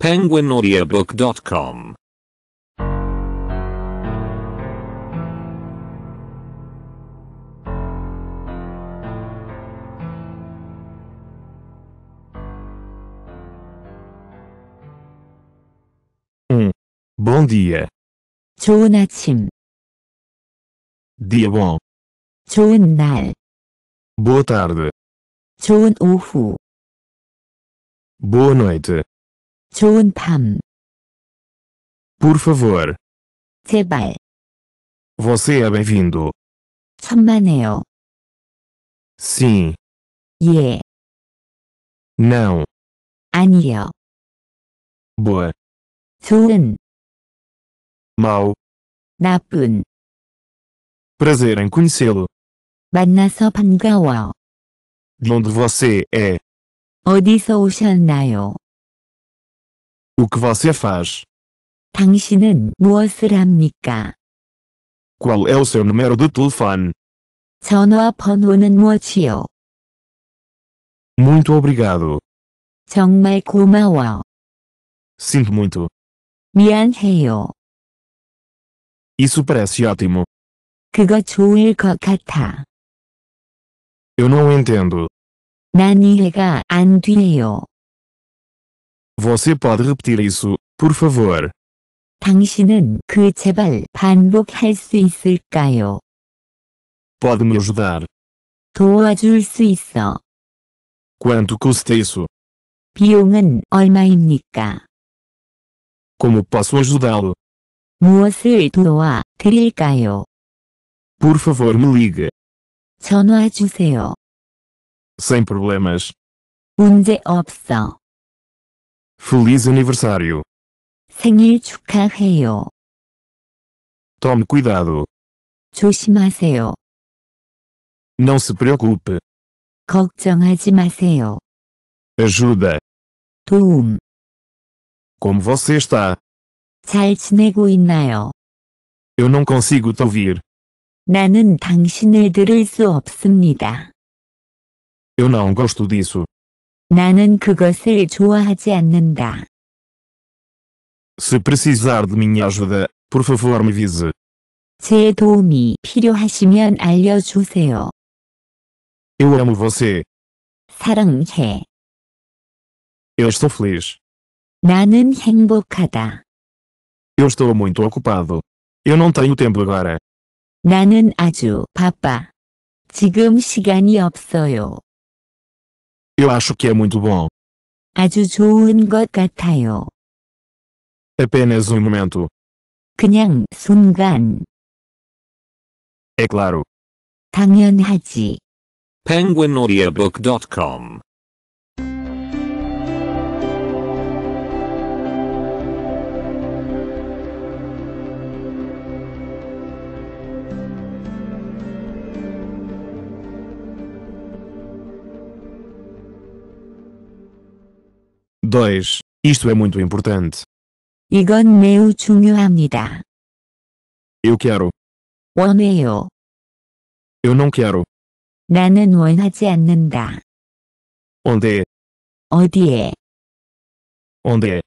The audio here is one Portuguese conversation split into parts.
penguinaudiobook.com Um bom dia. 좋은 아침. Dia bom. 좋은 날. Boa tarde. 좋은 오후. Boa noite. 좋은 밤. Por favor. 제발. Você é bem-vindo. 천만에요. Sim. 예. Não. 아니요. Boa. 좋은. Mal. 나쁜. Prazer em conhecê-lo. 만나서 반가워. De onde você é? 어디서 오셨나요? O que você faz? 당신은 무엇을 합니까? Qual é o seu número de telefone? 전화 무엇이요? Muito obrigado. 정말 고마워. Sinto muito. 미안해요. Isso parece ótimo. 그거 좋을 것 같아. Eu não entendo. 난 이해가 안 돼요. Você pode repetir isso, por favor? 당신은 그 제발 반복할 수 있을까요? Pode me ajudar? 도와줄 수 있어. Quanto custa isso? 비용은 얼마입니까? Como posso ajudá-lo? 무엇을 도와드릴까요? Por favor, me ligue. 전화 주세요. Sem problemas. 문제 없어. Feliz aniversário. 생일 축하해요. Tome cuidado. 조심하세요. Não se preocupe. 걱정하지 마세요. Ajuda. 도움. Como você está? 잘 지내고 있나요? Eu não consigo te ouvir. 나는 당신을 들을 수 없습니다. Eu não gosto disso. 나는 그것을 좋아하지 않는다. Se precisar de minha ajuda, por favor me avise. 제 도움이 필요하시면 알려주세요. Eu amo você. 사랑해. Eu estou feliz. 나는 행복하다. Eu estou muito ocupado. Eu não tenho tempo agora. 나는 아주 바빠. 지금 시간이 없어요. Eu acho que é muito bom. 아주 좋은 것 같아요. Apenas um momento. 그냥 순간. É claro. 당연하지. penguinaudiobook.com 2. Isto é muito importante. 이건 매우 중요합니다. Eu quero. 원해요. Eu não quero. 나는 원하지 않는다. Onde? É? 어디에? Onde? É?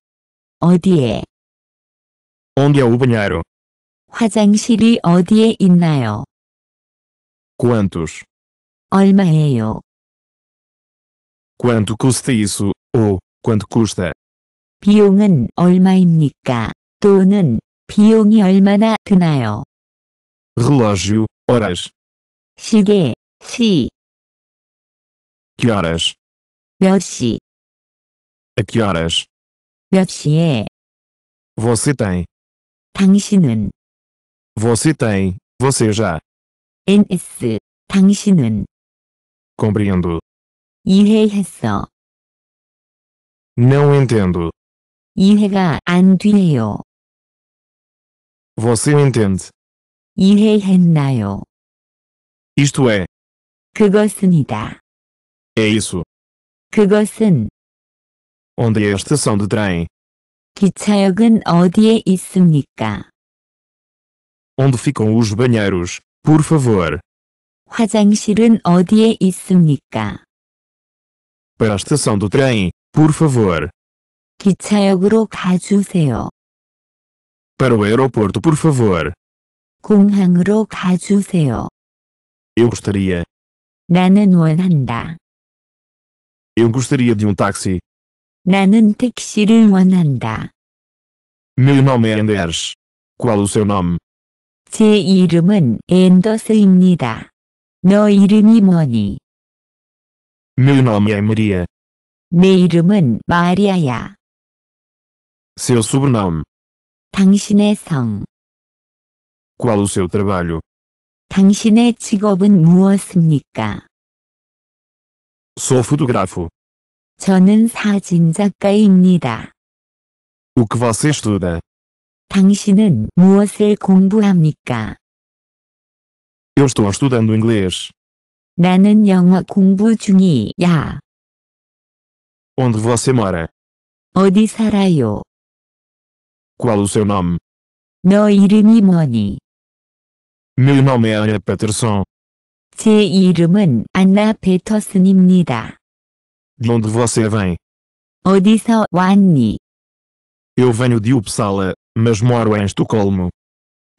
어디에? Onde é o banheiro? 화장실이 어디에 있나요? Quantos? 얼마예요? Quanto custa isso? ou, Quanto custa? 비용은 얼마입니까? 또는 비용이 얼마나 드나요? Relógio, horas. 시계, 시, Que horas? 몇 시, A que horas? 몇 시에, Você tem. 당신은, Você tem. Você já. NS, 당신은, Compreendo. 이해했어. Não entendo. 이해가 안 되네요. Você entende? 이해했나요? Isto é, 그것은이다. é isso. 그것은 Onde é a estação de trem? 기차역은 어디에 있습니까? Onde ficam os banheiros? Por favor. 화장실은 어디에 있습니까? Para a estação do trem, por favor. 기차역으로 가주세요. Para o aeroporto, por favor. 공항으로 가주세요. Eu gostaria. 나는 원한다. Eu gostaria de um táxi. 나는 택시를 원한다. Meu nome é Anders. Qual o seu nome? 제 이름은 앤더스입니다. 너 이름이 뭐니? Meu nome é Maria. 내 이름은 마리아야. Seu sobrenome. 당신의 성. Qual o seu trabalho? 당신의 직업은 무엇입니까? Sou fotógrafo. 저는 사진작가입니다. O que você estuda? 당신은 무엇을 공부합니까? Eu estou estudando inglês. 나는 영어 공부 중이야. Onde você mora? 어디 Saraio. Qual o seu nome? 너 Meu nome é Ana Peterson. 제 이름은 안나 베터슨입니다. De onde você vem? 어디서 왔니? Eu venho de Uppsala, mas moro em Estocolmo.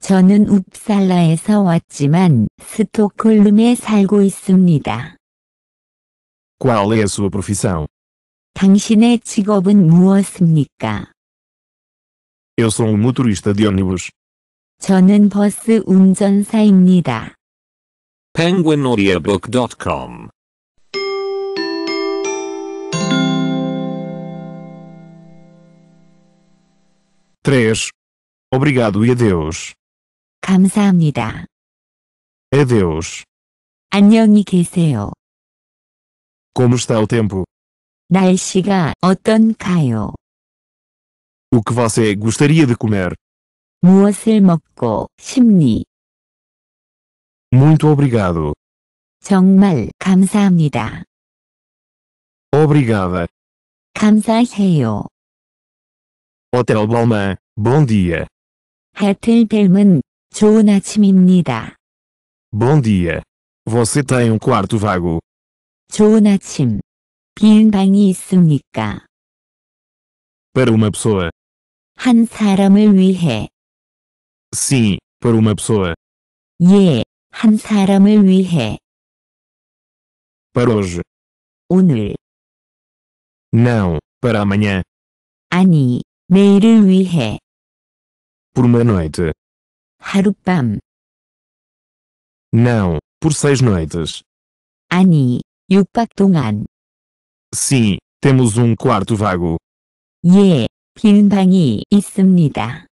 저는 웁살라에서 왔지만 스톡홀름에 살고 있습니다. Qual é a sua profissão? 당신의 직업은 무엇입니까? Eu sou um motorista de ônibus. 저는 버스 운전사입니다. penguinaudiobook.com Três. Obrigado e adeus. 감사합니다. Adeus. 안녕히 계세요. Como está o tempo? 날씨가 어떤가요? O que você gostaria de comer? 무엇을 먹고 싶니? Muito obrigado. 정말 감사합니다. Obrigada. 감사해요. Hotel Balmain, bom dia. 해틀벨문, 좋은 아침입니다. Bom dia. Você tem um quarto vago. 좋은 아침, 비은 방이 있습니까? Para uma pessoa. 한 사람을 위해. Sim, para uma pessoa. 예, 한 사람을 위해. Para hoje. 오늘. Não, para amanhã. 아니, 내일을 위해. Por uma noite. 하룻밤. Não, por seis noites. 아니, 6박 동안. sim, temos um quarto vago. 예, 빈 있습니다.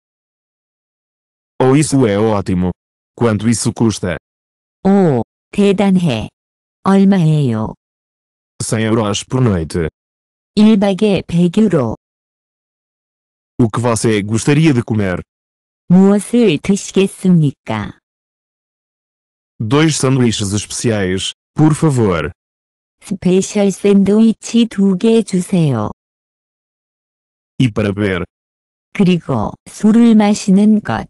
Oh, isso é ótimo. Quanto isso custa? Oh, 대단해. 얼마예요? 100 euros por noite. 1박에 100유로. O que você gostaria de comer? 무엇을 드시겠습니까? Dois sanduíches especiais, por favor. 스페셜 샌드위치 두 개 주세요. E para beber, 그리고 술을 마시는 것.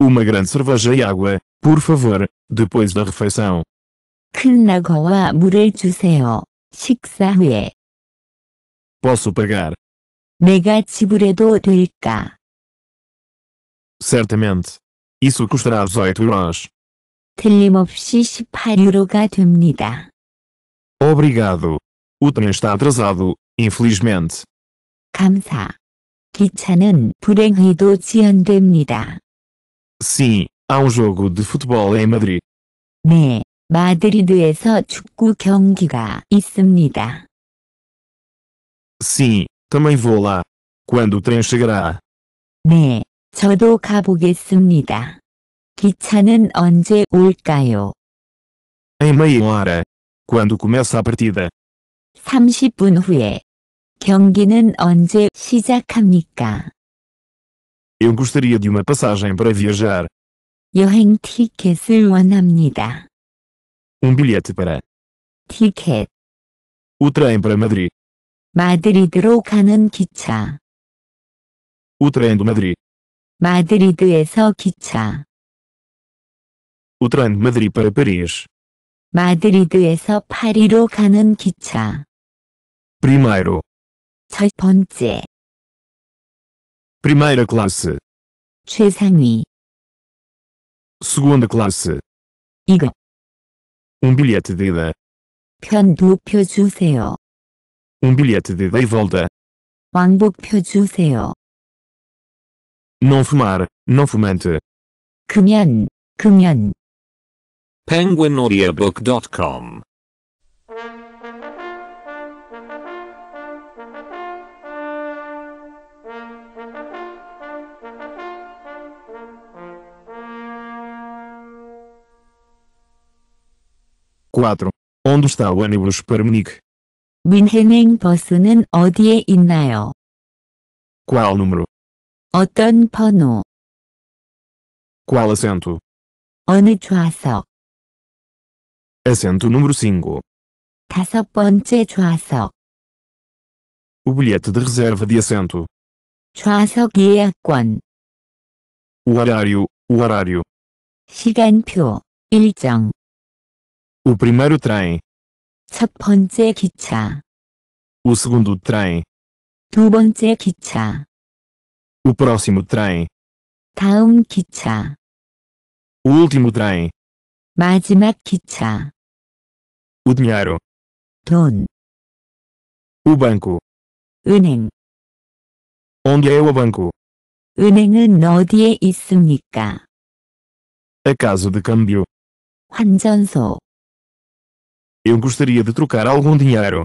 uma grande cerveja e água, por favor, depois da refeição. 큰 낙어와 물을 주세요. 식사 후에. Posso pagar? 내가 지불해도 될까? Certamente. Isso custará 18 euros. 틀림없이 18유로가 됩니다. Obrigado. O trem está atrasado, infelizmente. 감사. 기차는 불행히도 지연됩니다. Sim, há um jogo de futebol em Madrid. 네, 마드리드에서 축구 경기가 있습니다. Sim, também vou lá. Quando o trem chegará? 네, 저도 가보겠습니다. 기차는 언제 올까요? Em meia hora. Quando começa a partida? 30분 후에. 경기는 언제 시작합니까? Eu gostaria de uma passagem para viajar. 여행 티켓을 원합니다. Um bilhete para 티켓. O trem para Madrid. 마드리드로 가는 기차. O trem de Madrid. 마드리드에서 기차. O trem de Madrid para Paris. 마드리드에서 파리로 가는 기차. Primeiro. 첫 번째. Primeira classe. 최상위. Segunda classe. 이거. Um bilhete de ida. 편도표 주세요. Um bilhete de ida e volta. 왕복표 주세요. Não fumar, não fumante. 금연, 금연. penguinaudiobook.com Quatro. Onde está o ônibus para Munique? 민해행 버스는 어디에 있나요? Qual número? 어떤 번호? Qual assento? 어느 좌석? Assento número 5. 다섯 번째 좌석. O bilhete de reserva de assento. 좌석 예약권. O horário, o horário. 시간표. 일정. O primeiro trem. 첫 번째 기차. O segundo trem. 두 번째 기차. O próximo trem. 다음 기차. O último trem. 마지막 기차. O dinheiro. 돈. O banco. 은행. Onde é o banco? 은행은 어디에 있습니까? A casa de câmbio. 환전소. Eu gostaria de trocar algum dinheiro.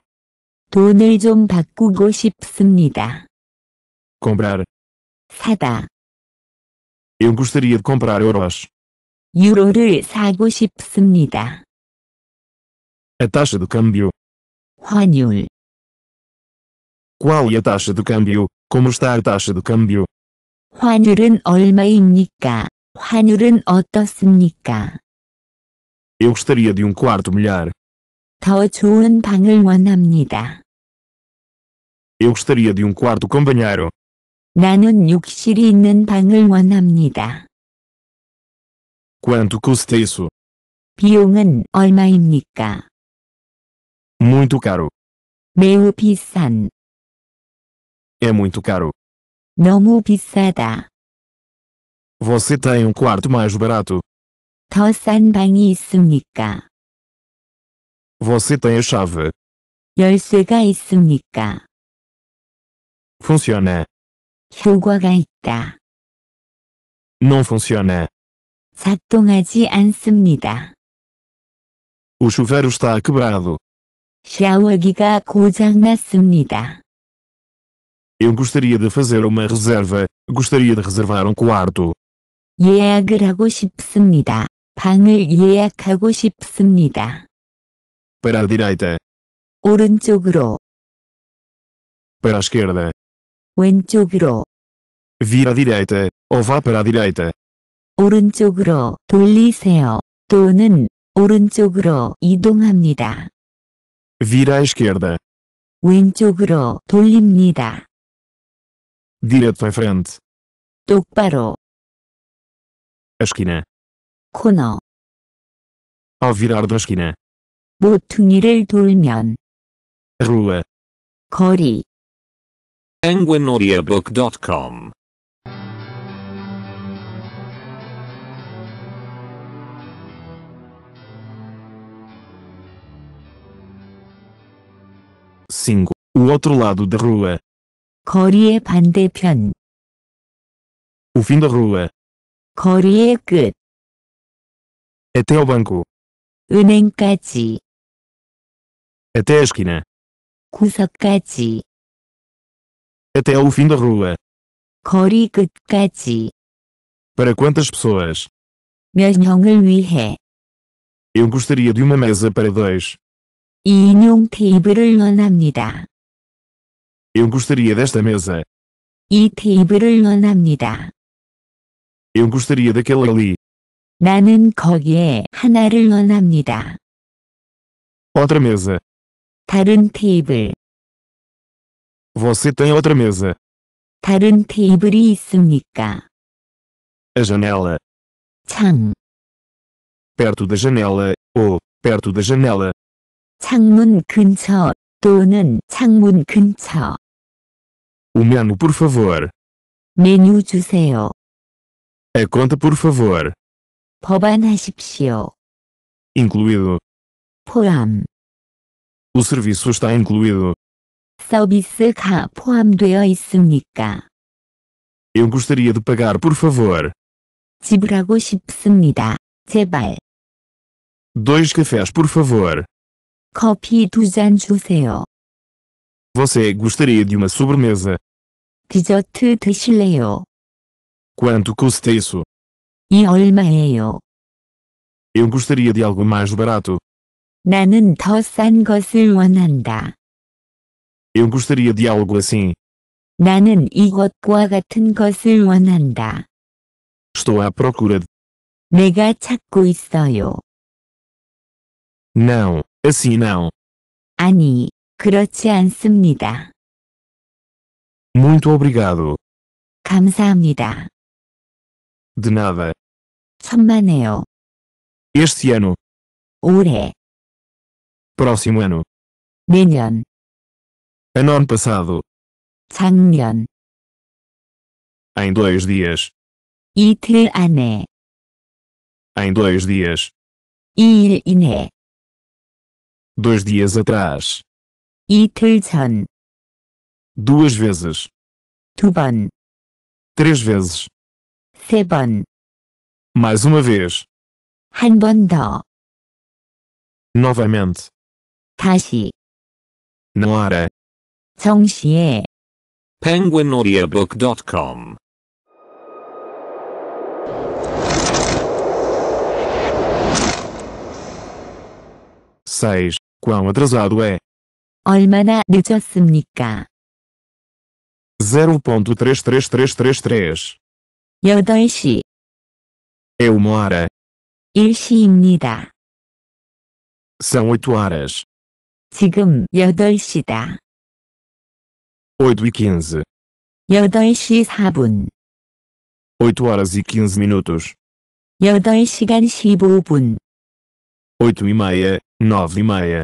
돈을 좀 바꾸고 싶습니다. Comprar. 사다. Eu gostaria de comprar euros. 유로를 사고 싶습니다. A taxa de câmbio. 환율, Qual é a taxa de câmbio? Como está a taxa de câmbio? 환율은 얼마입니까? 환율은 어떻습니까? Eu gostaria de um quarto milhar. 더 좋은 방을 원합니다. Eu gostaria de um quarto com banheiro. 나는 욕실이 있는 방을 원합니다. Quanto custa isso? 비용은 얼마입니까? Muito caro. 매우 비싼. É muito caro. 너무 비싸다. Você tem um quarto mais barato? 더싼 방이 있습니까? Você tem a chave? 열쇠가 있습니까? Funciona. 효과가 있다. Não funciona. 작동하지 않습니다. O chuveiro está quebrado. 샤워기가 고장났습니다. Eu gostaria de fazer uma reserva, gostaria de reservar um quarto. 예약을 하고 싶습니다. 방을 예약하고 싶습니다. Para a direita, 오른쪽으로, para a esquerda, 왼쪽으로, vira à direita, ou vá para a direita, 오른쪽으로 돌리세요. 또는 오른쪽으로 이동합니다. Vira à esquerda. 왼쪽으로 돌립니다. Direto em frente. 똑바로 A esquina. 코너 Ao virar da esquina. 모퉁이를 돌면 Rua. 거리 anguinaudiabook.com 5. O outro lado da rua. 거리의 반대편. O fim da rua. 거리의 끝. Até ao banco. 은행까지. Até a esquina. 구석까지. Até o fim da rua. 거리 끝까지. Para quantas pessoas? 몇 위해. Eu gostaria de uma mesa para dois. 이용 테이블을 원합니다. Eu gostaria desta mesa. 이 테이블을 원합니다. Eu gostaria daquela ali. 나는 거기에 하나를 원합니다. Outra mesa. 다른 테이블, Você tem outra mesa. 다른 테이블이 있습니까? A janela. 창, Perto da janela. Ou, perto da janela. 창문 근처 또는 창문 근처. O menu, por favor. Menu 주세요. A conta, por favor. 법안하십시오. Incluído. 포함. O serviço está incluído. 서비스가 포함되어 있습니까? Eu gostaria de pagar, por favor. 지불하고 싶습니다. 제발. Dois cafés, por favor. Copy do 잔 Você gostaria de uma sobremesa? 디저트 드실래요? Quanto custa isso? 이 얼마예요? Eu gostaria de algo mais barato. 나는 더 싼 것을 원한다. Eu gostaria de algo assim. 나는 이것과 같은 것을 원한다. Estou à procura de. 내가 찾고 있어요. Não. Assim não. 아니, 그렇지 않습니다. Muito obrigado. 감사합니다. De nada. 천만에요. Este ano. 올해. Próximo ano. 내년. Ano ano passado. 작년. Em dois dias. 이틀 안에. Em dois dias. 이일 이내. Dois dias atrás. 이틀 전. Duas vezes. 두 번. Três vezes. 세 번. Mais uma vez. 한 번 더. Novamente. 다시. Na hora. 정시에. penguinaudiobook.com seis Quão atrasado é? 얼마나 늦었습니까? 0.33333 8시 É uma hora. 1시입니다. São oito horas. 지금 8시다. 8 e 15. 8시 4분. 8 horas e 15 minutos. 8시간 15분. 8 e meia, 9 e meia.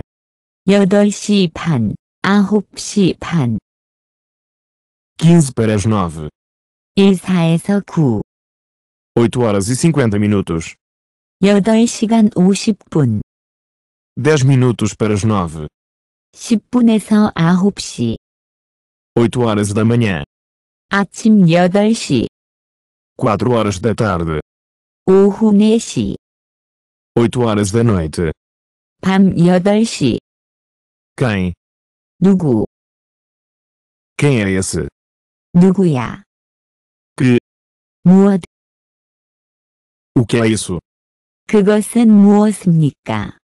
8시 반, 9시 반. 15 para as 9. 1 에서 9, 8 horas e 50 minutos. 8시간 50분, 10 minutos para as 9. 10분에서 9시, 8 horas da manhã. 아침 8시, 4 horas da tarde. 오후 4시, 8 horas da noite. 밤 8시, quem? 누구? Quem é esse? 누구야? Que? 무엇? O que é isso? 그것은 무엇입니까?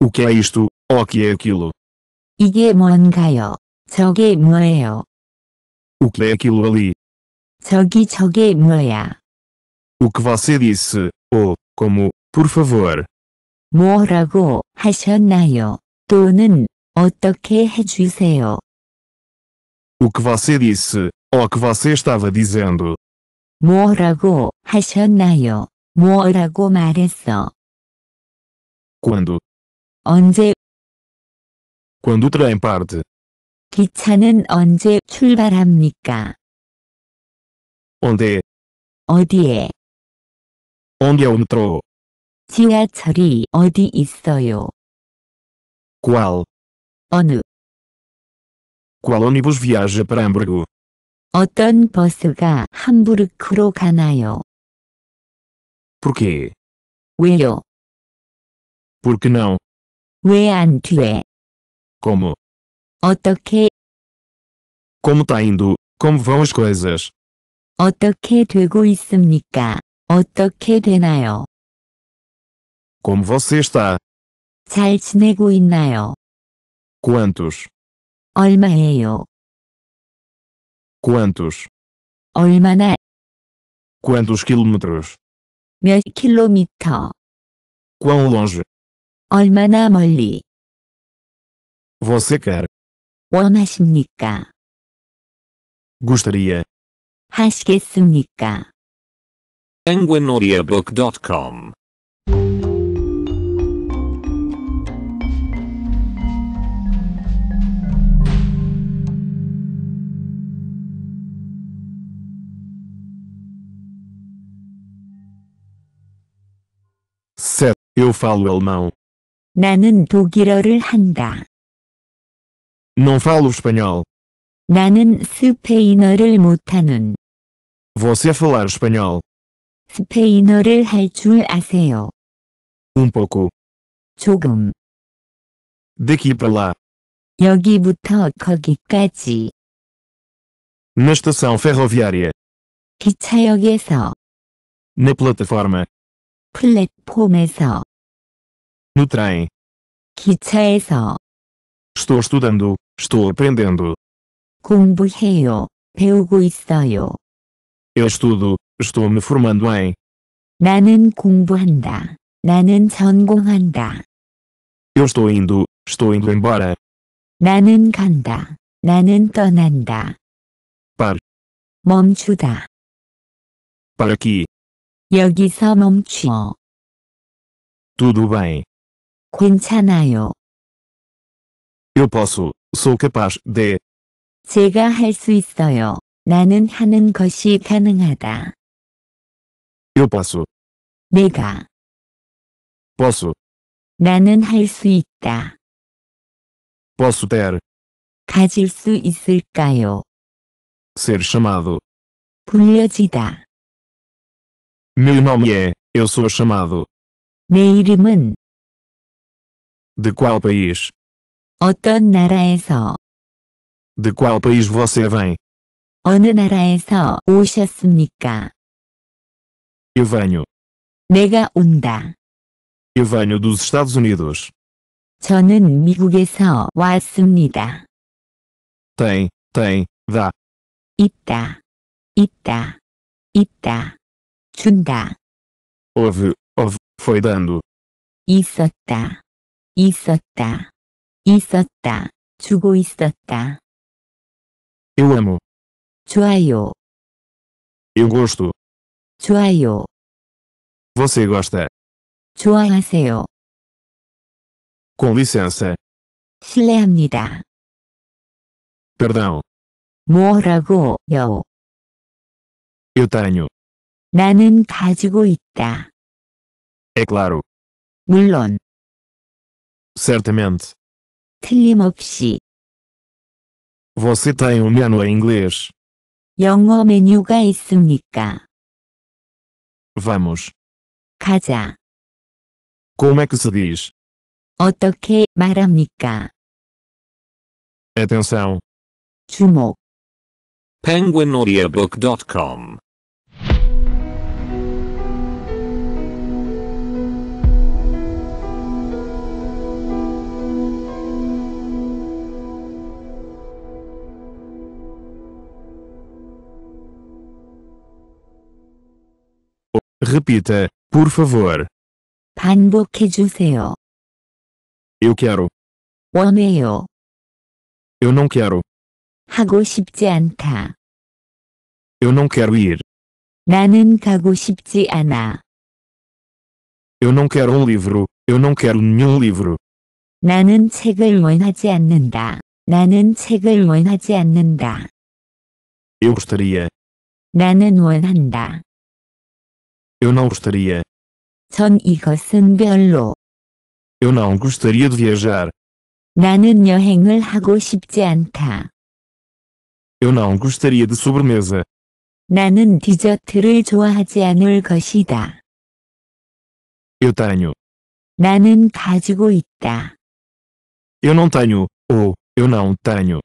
O que é isto? O que é aquilo? 이게 뭔가요? 저게 뭐예요? O que é aquilo ali? 저기 저게 뭐야? O que você disse, ou, como, por favor. 뭐라고 하셨나요? 또는 어떻게 해주세요? O que você disse, ou que você estava dizendo. 뭐라고 하셨나요? 뭐라고 말했어? Quando? 언제 Quando o trem parte? 기차는 언제 출발합니까? Onde é? 어디에 Onde é o metrô? 지하철이 어디 있어요? Qual? ONU. Qual ônibus viaja para Hamburgo? 어떤 버스가 함부르크로 가나요? Por quê? 왜요? Por que não? 왜안 돼? Como? 어떻게? Como tá indo? Como vão as coisas? 어떻게 되고 있습니까? 어떻게 되나요? Como você está? 잘 지내고 있나요? Quantos? 얼마예요? Quantos? 얼마나? Quantos quilômetros? 몇 quilômetro. Quão longe? 얼마나 멀리? Você quer? 원하십니까? Gostaria. 하시겠습니까? penguinaudiabook.com Eu falo alemão. 나는 독일어를 한다. Não falo espanhol. 나는 스페인어를 못하는. Você falar espanhol. 스페인어를 할 줄 아세요? Um pouco. 조금. Daqui para lá. 여기부터 거기까지. Na estação ferroviária. 기차역에서. Na plataforma. 플랫폼에서 no trem, 기차에서 estou estudando, estou aprendendo, 공부해요. 배우고 있어요. eu estudo, estou me formando em, 나는 공부한다. 나는 전공한다. eu estou indo, estou indo embora, 나는 간다. 나는 떠난다. par, 멈추다. para aqui, 여기서 멈추어. Tudo bem. 괜찮아요. Eu posso, sou capaz de. 제가 할 수 있어요. 나는 하는 것이 가능하다. Eu posso, 내가, posso, 나는 할 수 있다. posso ter, 가질 수 있을까요? ser chamado, 불려지다. Meu nome é, eu sou chamado. 내 이름은 De qual país? 어떤 나라에서 De qual país você vem? 어느 나라에서 Eu venho. 내가 온다. Eu venho dos Estados Unidos. 저는 미국에서 왔습니다. Tem, tem, dá. Ita, ita, ita. 준다. Houve, houve, foi dando. 있었다. 있었다. 있었다. 주고 있었다. Eu amo. 좋아요. Eu gosto. 좋아요. Você gosta. 좋아하세요. Com licença. 실례합니다. Perdão. 뭐라고요? Eu tenho. 나는 가지고 있다. É claro. 물론. Certamente. 틀림없이. Você tem um menu em inglês? 영어 메뉴가 있습니까? Vamos. 가자. Como é que se diz? 어떻게 말합니까? Atenção. 주목. penguinaudiabook.com Repita, por favor. 반복해 주세요. Eu quero. 원해요. Eu não quero. 하고 싶지 않다. Eu não quero ir. 나는 가고 싶지 않아. Eu não quero um livro. Eu não quero nenhum livro. 나는 책을 원하지 않는다. 나는 책을 원하지 않는다. Eu gostaria. 나는 원한다. Eu não gostaria. 전 이것은 별로. Eu não gostaria de viajar. 나는 여행을 하고 싶지 않다. Eu não gostaria de sobremesa. 나는 디저트를 좋아하지 않을 것이다. Eu tenho. 나는 가지고 있다. Eu não tenho, ou eu não tenho.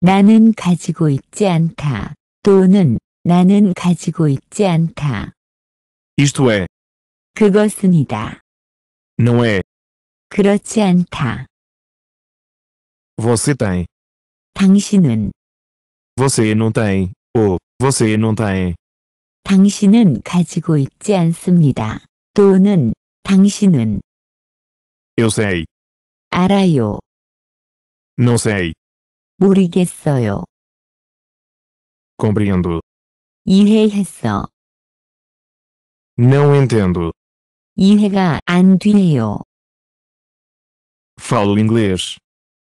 나는 가지고 있지 않다. 또는 나는 가지고 있지 않다. Isto é. 그것은이다. Não é. 그렇지 않다. Você tem. 당신은. Você não tem. Ou, você não tem. 당신은 가지고 있지 않습니다. 또는 당신은 Eu sei. 알아요. Não sei. 모르겠어요. Compreendo. 이해했어. Não entendo. 이해가 안 돼요. Falo inglês.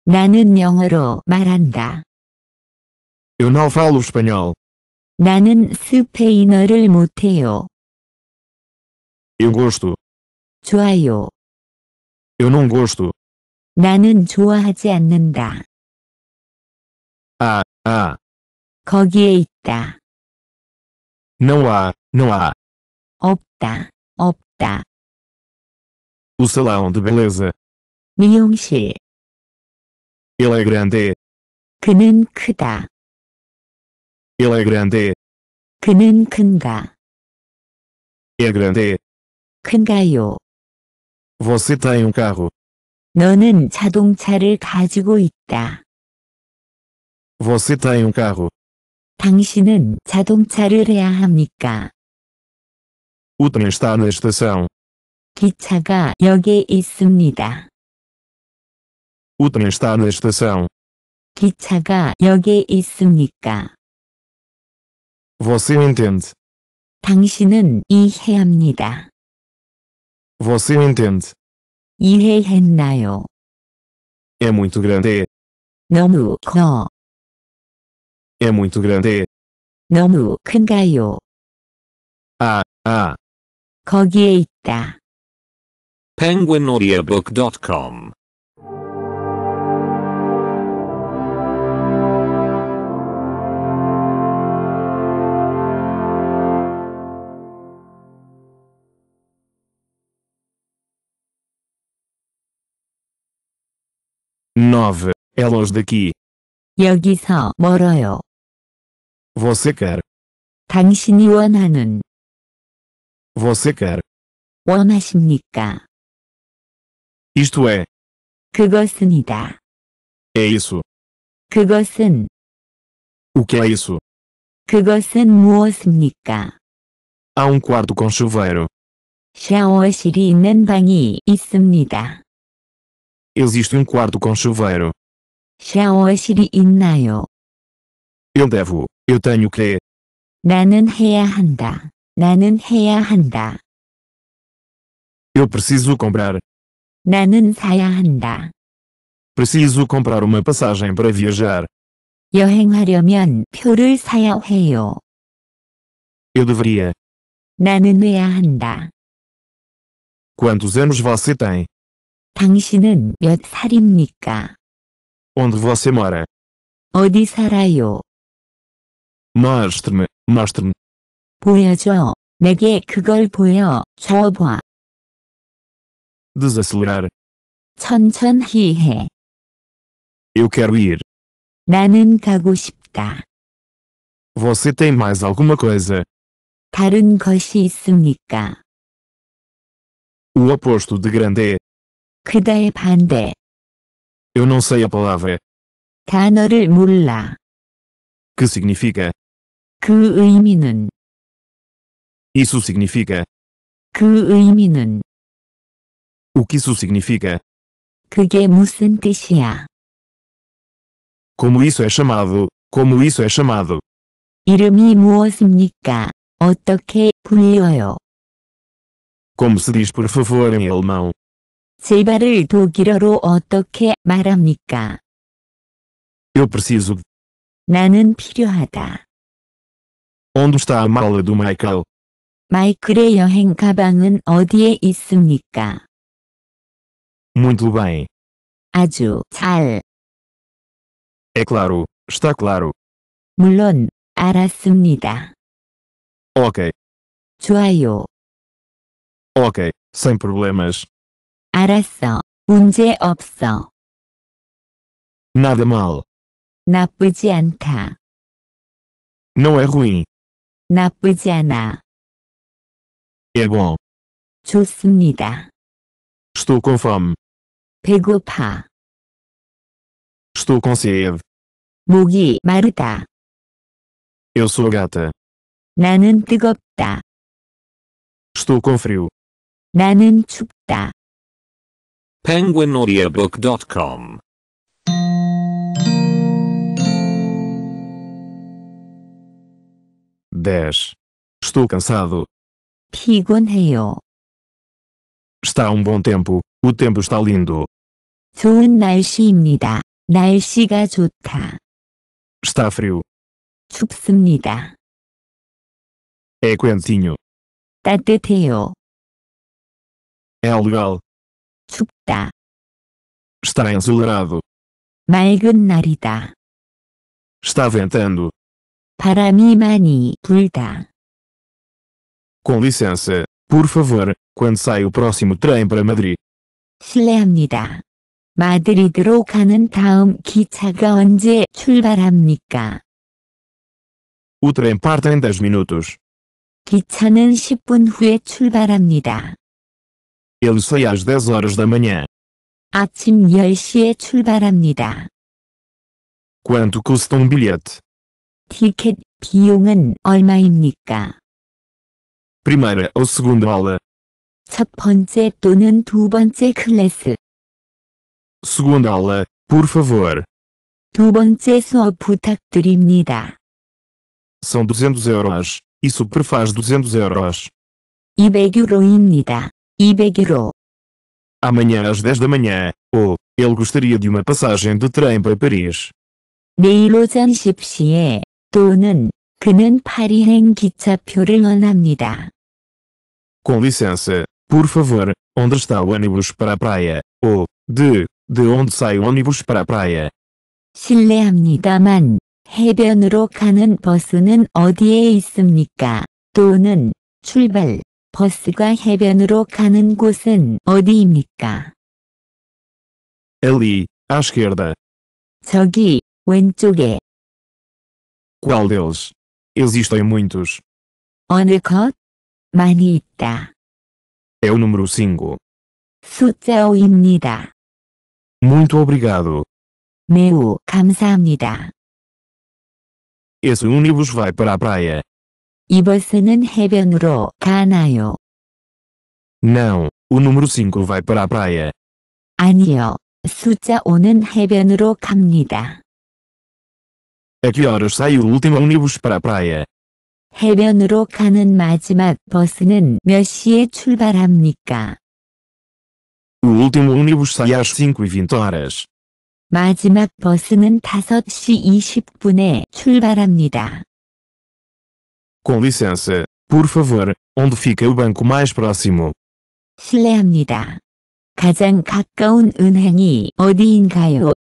나는 영어로 말한다. Eu não falo espanhol. 나는 스페인어를 못해요. Eu gosto. 좋아요. Eu não gosto. 나는 좋아하지 않는다. Ah, ah. 거기에 있다. Não há, não há. 없다, 없다. O salão de beleza. 미용실. Ele é grande. 그는 크다. Ele é grande. 그는 큰가. É grande. 큰가요. Você tem um carro. 너는 자동차를 가지고 있다. Você tem um carro. 당신은 자동차를 해야 합니까? O trem está na estação. 기차가 역에 있습니다. O trem está na estação. 기차가 역에 있습니까? Você entende? 당신은 이해합니다. Você entende? 이해했나요? É muito grande. 너무 커. É muito grande. 너무 큰가요? Ah, ah. 거기에 있다. penguinaudiobook.com Nove. Elas daqui. 여기서 멀어요. Você quer. 당신이 원하는 Você quer. 원하십니까? Isto é. 그것은이다. É isso. 그것은. O que é isso? 그것은 무엇입니까? Há um quarto com chuveiro. 샤워실이 있는 방이 있습니다. Existe um quarto com chuveiro. 샤워실이 있나요? Eu devo. Eu tenho que. 나는 해야 한다. 나는 해야 한다. Eu preciso comprar. 나는 사야 한다. Preciso comprar uma passagem para viajar. 여행하려면 표를 사야 해요. Eu deveria. 나는 해야 한다. Quantos anos você tem? 당신은 몇 살입니까? Onde você mora? 어디 살아요? Mostre-me, mostre-me. 보여줘. 내게 그걸 보여. 줘봐. Desacelerar. 천천히 해. Eu quero ir. 나는 가고 싶다. Você tem mais alguma coisa? 다른 것이 있습니까? O oposto de grande é. 그다의 반대. Eu não sei a palavra. 단어를 몰라. Que significa? 그 의미는 Isso significa Que 의미는 O que isso significa? que 무슨 뜻이야? Como isso é chamado? Como isso é chamado? 이름이 무엇입니까? 어떻게 불려요? Como se diz por favor em alemão? 제발을 독일어로 어떻게 말합니까? Eu preciso. 나는 필요하다. Onde está a mala do Michael? 마이클의 여행 가방은 어디에 있습니까? Muito bem. 아주 잘. É claro, está claro. 물론, 알았습니다. Ok, 좋아요. ok, sem problemas. 알았어. 문제 없어. Nada mal. 나쁘지 않다. Não é ruim. 나쁘지 않아. É bom. 좋습니다. Estou com fome. 배고파. Estou com sede. 목이 마르다. Eu sou gata. 나는 뜨겁다. Estou com frio. 나는 춥다. penguinaudiobook.com Dez. Estou cansado. 피곤해요. Está um bom tempo. O tempo está lindo. 좋은 날씨입니다. 날씨가 좋다. Está frio. 춥습니다. É quentinho. 따뜻해요. É legal. 춥다. Está ensolarado. 맑은 날이다. Está ventando. 바람이 많이 불다. Com licença, por favor, quando sai o próximo trem para Madrid? 실례합니다. 마드리드로 가는 다음 기차가 언제 출발합니까? O trem parte em 10 minutos. 기차는 10분 후에 출발합니다. Ele sai às 10 horas da manhã. 아침 10시에 출발합니다. Quanto custa um bilhete? 티켓 비용은 얼마입니까? primeira ou segunda aula. 첫 번째 또는 두 번째 클래스. Segunda aula, por favor. 두 번째 수업 부탁드립니다. São 200 euros. Isso prefaz 200 euros. 200 euros입니다. 200유로. Amanhã às 10 da manhã. Oh, ele gostaria de uma passagem de trem para Paris. 내일 오전 10시에 또는 그는 파리행 기차표를 원합니다. Com licença, por favor, onde está o ônibus para a praia? Ou, de, de onde sai o ônibus para a praia? 실례합니다만, 해변으로 가는 버스는 어디에 있습니까? 또는, 출발, 버스가 해변으로 가는 곳은 어디입니까? Ali, à esquerda. 저기, 왼쪽에. Qual deles? Existem muitos. 어느 것? 많이 있다. É o número 5. 숫자오입니다. Muito obrigado. 매우 감사합니다. Esse ônibus vai para a praia. 이 버스는 해변으로 가나요? Não, o número 5 vai para a praia. 아니요. 숫자 5는 해변으로 갑니다. A que horas sai o último ônibus para a praia? 해변으로 가는 마지막 버스는 몇 시에 출발합니까? O último ônibus sai às 5h20 horas. 마지막 버스는 5시 20분에 출발합니다. Com licença, por favor, onde fica o banco mais próximo? 실례합니다. 가장 가까운 은행이 어디인가요?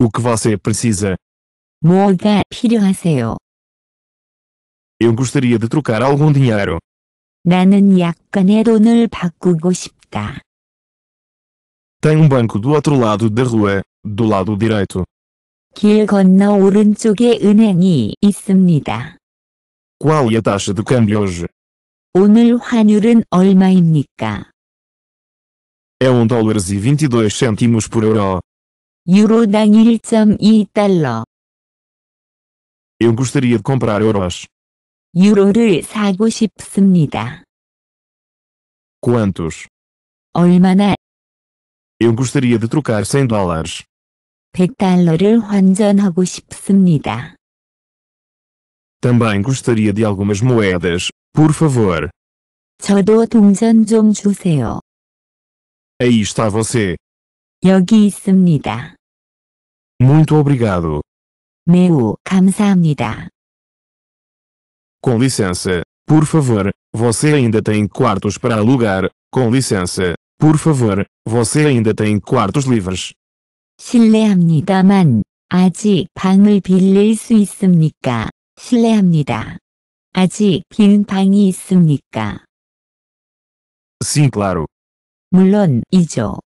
O que você precisa? 뭐가 필요하세요? Eu gostaria de trocar algum dinheiro. 나는 약간의 돈을 바꾸고 싶다. Tem um banco do outro lado da rua, do lado direito. 길 건너 오른쪽에 은행이 있습니다. Qual é a taxa de câmbio hoje? 오늘 환율은 얼마입니까? É 1 dólares e 22 por euro. 1.2달러. Eu gostaria de comprar euros. 유로를 사고 싶습니다. Quantos? 얼마나? Eu gostaria de trocar 100 dólares. 100달러를 환전하고 싶습니다. Também gostaria de algumas moedas, por favor. 저도 동전 좀 주세요. Aí está você. 여기 있습니다. Muito obrigado. 매우 감사합니다. Com licença, por favor, você ainda tem quartos para alugar. Com licença, por favor, você ainda tem quartos livres. 실례합니다만, 아직 방을 빌릴 수 있습니까? 실례합니다. 아직 빈 방이 있습니까? Sim, claro. 물론이죠.